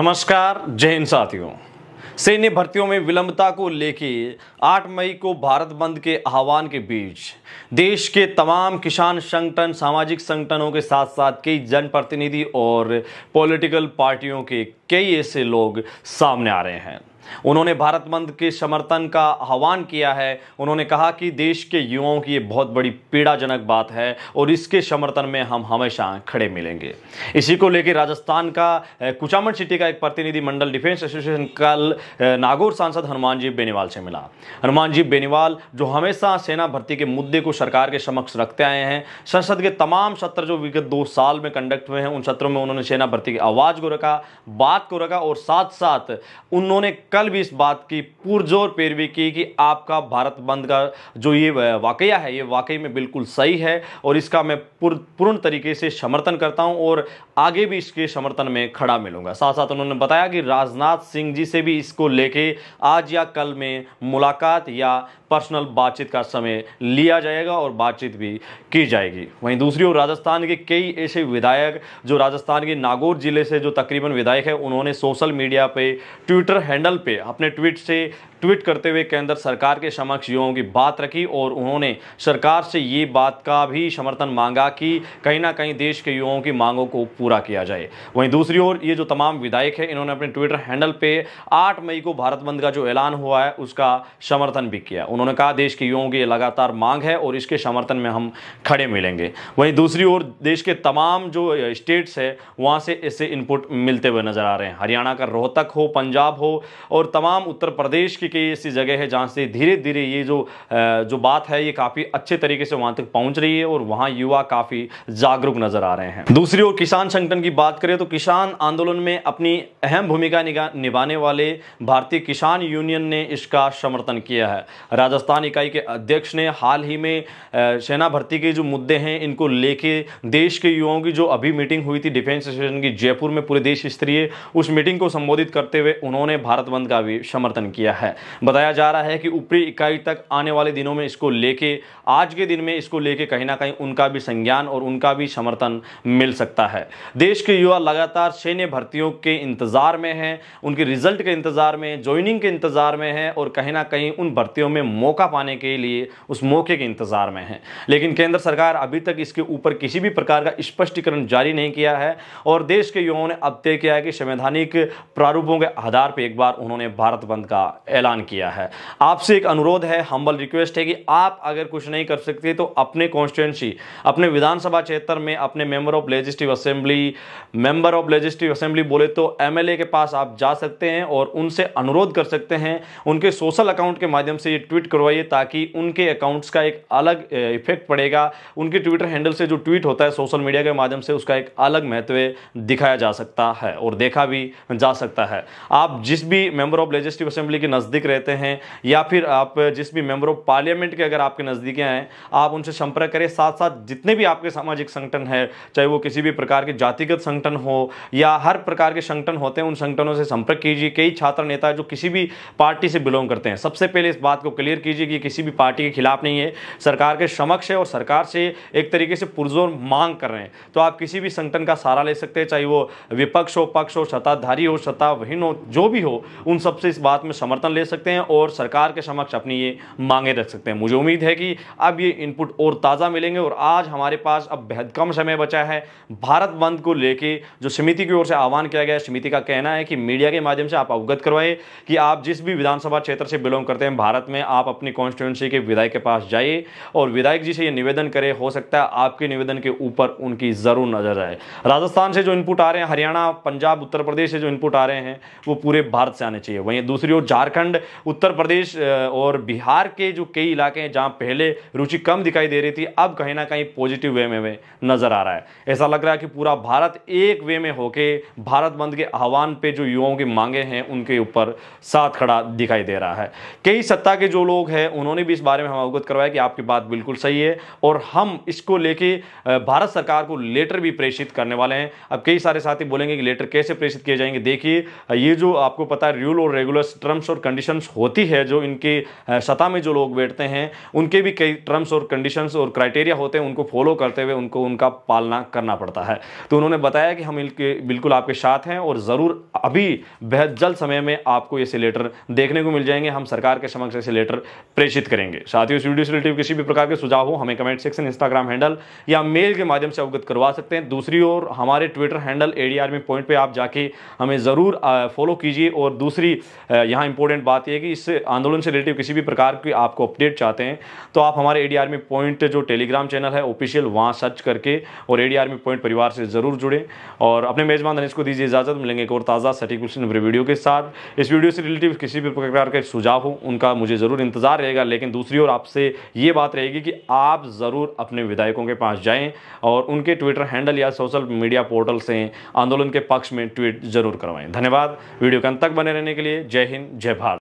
नमस्कार जय हिंद साथियों सैन्य भर्तियों में विलंबता को लेकर 8 मई को भारत बंद के आह्वान के बीच देश के तमाम किसान संगठन सामाजिक संगठनों के साथ साथ कई जनप्रतिनिधि और पॉलिटिकल पार्टियों के कई ऐसे लोग सामने आ रहे हैं उन्होंने भारत बंद के समर्थन का आह्वान किया है उन्होंने कहा कि देश के युवाओं की ये बहुत बड़ी पीड़ाजनक बात है और इसके समर्थन में हम हमेशा खड़े मिलेंगे इसी को लेकर राजस्थान का कुचामन सिटी का एक प्रतिनिधि मंडल डिफेंस एसोसिएशन कल नागौर सांसद हनुमान जी बेनीवाल से मिला हनुमान जी बेनीवाल जो हमेशा सेना भर्ती के मुद्दे को सरकार के समक्ष रखते आए हैं संसद के तमाम सत्र जो विगत दो साल में कंडक्ट हुए हैं उन सत्रों में उन्होंने सेना भर्ती की आवाज़ को रखा बात को रखा और साथ साथ उन्होंने कल भी इस बात की पुरजोर पैरवी की कि आपका भारत बंद का जो ये वाकया है ये वाकई में बिल्कुल सही है और इसका मैं पूर्ण तरीके से समर्थन करता हूँ और आगे भी इसके समर्थन में खड़ा मिलूंगा साथ साथ उन्होंने बताया कि राजनाथ सिंह जी से भी इसको लेके आज या कल में मुलाकात या पर्सनल बातचीत का समय लिया जाएगा और बातचीत भी की जाएगी वहीं दूसरी ओर राजस्थान के कई ऐसे विधायक जो राजस्थान के नागौर जिले से जो तकरीबन विधायक है उन्होंने सोशल मीडिया पे ट्विटर हैंडल पे अपने ट्वीट से ट्वीट करते हुए केंद्र सरकार के समक्ष युवाओं की बात रखी और उन्होंने सरकार से ये बात का भी समर्थन मांगा कि कहीं ना कहीं देश के युवाओं की मांगों को पूरा किया जाए वहीं दूसरी ओर ये जो तमाम विधायक हैं इन्होंने अपने ट्विटर हैंडल पे 8 मई को भारत बंद का जो ऐलान हुआ है उसका समर्थन भी किया उन्होंने कहा देश के युवाओं की लगातार मांग है और इसके समर्थन में हम खड़े मिलेंगे वहीं दूसरी ओर देश के तमाम जो स्टेट्स है वहाँ से इससे इनपुट मिलते हुए नजर आ रहे हैं हरियाणा का रोहतक हो पंजाब हो और तमाम उत्तर प्रदेश की की ऐसी जगह है जहाँ से धीरे धीरे ये जो जो बात है ये काफ़ी अच्छे तरीके से वहाँ तक पहुँच रही है और वहाँ युवा काफ़ी जागरूक नजर आ रहे हैं दूसरी ओर किसान संगठन की बात करें तो किसान आंदोलन में अपनी अहम भूमिका निभाने वाले भारतीय किसान यूनियन ने इसका समर्थन किया है राजस्थान इकाई के अध्यक्ष ने हाल ही में सेना भर्ती के जो मुद्दे हैं इनको लेके देश के युवाओं की जो अभी मीटिंग हुई थी डिफेंस एसोसिएशन की जयपुर में पूरे देश स्तरीय उस मीटिंग को संबोधित करते हुए उन्होंने भारत बंद का भी समर्थन किया है बताया जा रहा है कि ऊपरी इकाई तक आने वाले दिनों में इसको लेके आज के दिन में इसको लेके कहीं ना कहीं उनका भी संज्ञान और उनका भी समर्थन मिल सकता है देश के युवा लगातार सैन्य भर्तियों के इंतज़ार में हैं उनके रिजल्ट के इंतज़ार में ज्वाइनिंग के इंतज़ार में हैं और कहीं ना कहीं उन भर्तियों में मौका पाने के लिए उस मौके के इंतज़ार में हैं लेकिन केंद्र सरकार अभी तक इसके ऊपर किसी भी प्रकार का स्पष्टीकरण जारी नहीं किया है और देश के युवाओं ने अब तय किया है कि संवैधानिक प्रारूपों के आधार पर एक बार उन्होंने भारत बंद का ऐलान ऐलान किया है आपसे एक अनुरोध है हम्बल रिक्वेस्ट है कि आप अगर कुछ नहीं कर सकते तो अपने कॉन्स्टिट्यूंसी अपने विधानसभा क्षेत्र में अपने member of legislative assembly member of legislative assembly बोले तो एम के पास आप जा सकते हैं और उनसे अनुरोध कर सकते हैं उनके सोशल अकाउंट के माध्यम से ये ट्वीट करवाइए ताकि उनके अकाउंट्स का एक अलग इफेक्ट पड़ेगा उनके ट्विटर हैंडल से जो ट्वीट होता है सोशल मीडिया के माध्यम से उसका एक अलग महत्व दिखाया जा सकता है और देखा भी जा सकता है आप जिस भी मेंबर ऑफ लेजिस्टिव असेंबली के नज़दीक नज़दीक रहते हैं या फिर आप जिस भी मेम्बर ऑफ पार्लियामेंट के अगर आपके नज़दीकें हैं आप उनसे संपर्क करें साथ साथ जितने भी आपके सामाजिक संगठन है चाहे वो किसी भी प्रकार के जातिगत संगठन हो या हर प्रकार के संगठन होते हैं उन संगठनों से संपर्क कीजिए कई छात्र नेता जो किसी भी पार्टी से बिलोंग करते हैं सबसे पहले इस बात को क्लियर कीजिए कि किसी भी पार्टी के खिलाफ नहीं है सरकार के समक्ष है और सरकार से एक तरीके से पुरजोर मांग कर रहे हैं तो आप किसी भी संगठन का सहारा ले सकते हैं चाहे वो विपक्ष हो पक्ष हो सत्ताधारी हो सत्ताविहीन हो जो भी हो उन सबसे इस बात में समर्थन ले सकते हैं और सरकार के समक्ष अपनी ये मांगे रख सकते हैं मुझे उम्मीद है कि अब ये इनपुट और ताज़ा मिलेंगे और आज हमारे पास अब बेहद कम समय बचा है भारत बंद को लेके जो समिति की ओर से आह्वान किया गया समिति का कहना है कि मीडिया के माध्यम से आप अवगत करवाएं कि आप जिस भी विधानसभा क्षेत्र से बिलोंग करते हैं भारत में आप अपनी कॉन्स्टिट्यूंसी के विधायक के पास जाइए और विधायक जी से ये निवेदन करें हो सकता है आपके निवेदन के ऊपर उनकी ज़रूर नज़र आए राजस्थान से जो इनपुट आ रहे हैं हरियाणा पंजाब उत्तर प्रदेश से जो इनपुट आ रहे हैं वो पूरे भारत से आने चाहिए वहीं दूसरी ओर झारखंड उत्तर प्रदेश और बिहार के जो कई इलाके हैं जहाँ पहले रुचि कम दिखाई दे रही थी अब कहीं ना कहीं पॉजिटिव वे में, में नजर आ रहा है ऐसा लग रहा है कि पूरा भारत एक वे में होके भारत बंद के आह्वान पे जो युवाओं की मांगे हैं उनके ऊपर साथ खड़ा दिखाई दे रहा है कई सत्ता के जो लोग हैं उन्होंने भी इस बारे में हम अवगत करवाया कि आपकी बात बिल्कुल सही है और हम इसको लेके भारत सरकार को लेटर भी प्रेषित करने वाले हैं अब कई सारे साथी बोलेंगे कि लेटर कैसे प्रेषित किए जाएंगे देखिए ये जो आपको पता है रूल और रेगुलर टर्म्स और कंडीशन कंडीशंस होती है जो इनके सतह में जो लोग बैठते हैं उनके भी कई टर्म्स और कंडीशंस और क्राइटेरिया होते हैं उनको फॉलो करते हुए उनको उनका पालना करना पड़ता है तो उन्होंने बताया कि हम इनके बिल्कुल आपके साथ हैं और ज़रूर अभी बेहद जल्द समय में आपको ये सिलेटर देखने को मिल जाएंगे हम सरकार के समक्ष ऐसे लेटर प्रेषित करेंगे साथ ही उस वीडियो से रिलेटिव किसी भी प्रकार के सुझाव हो हमें कमेंट सेक्शन इंस्टाग्राम हैंडल या मेल के माध्यम से अवगत करवा सकते हैं दूसरी ओर हमारे ट्विटर हैंडल ए पॉइंट पर आप जाके हमें ज़रूर फॉलो कीजिए और दूसरी यहाँ इंपॉर्टेंट बात यह है कि इस आंदोलन से रिलेटिव किसी भी प्रकार की आपको अपडेट चाहते हैं तो आप हमारे ए आर्मी पॉइंट जो टेलीग्राम चैनल है ऑफिशियल वहाँ सर्च करके और ए आर्मी पॉइंट परिवार से ज़रूर जुड़ें और अपने मेजबान धनिश को दीजिए इजाज़त मिलेंगे एक और ताज़ा सटीक वीडियो के साथ इस वीडियो से रिलेटिव किसी भी प्रकार के सुझाव हो उनका मुझे ज़रूर इंतज़ार रहेगा लेकिन दूसरी ओर आपसे ये बात रहेगी कि आप ज़रूर अपने विधायकों के पास जाएँ और उनके ट्विटर हैंडल या सोशल मीडिया पोर्टल से आंदोलन के पक्ष में ट्वीट जरूर करवाएं धन्यवाद वीडियो के अंत तक बने रहने के लिए जय हिंद जय भारत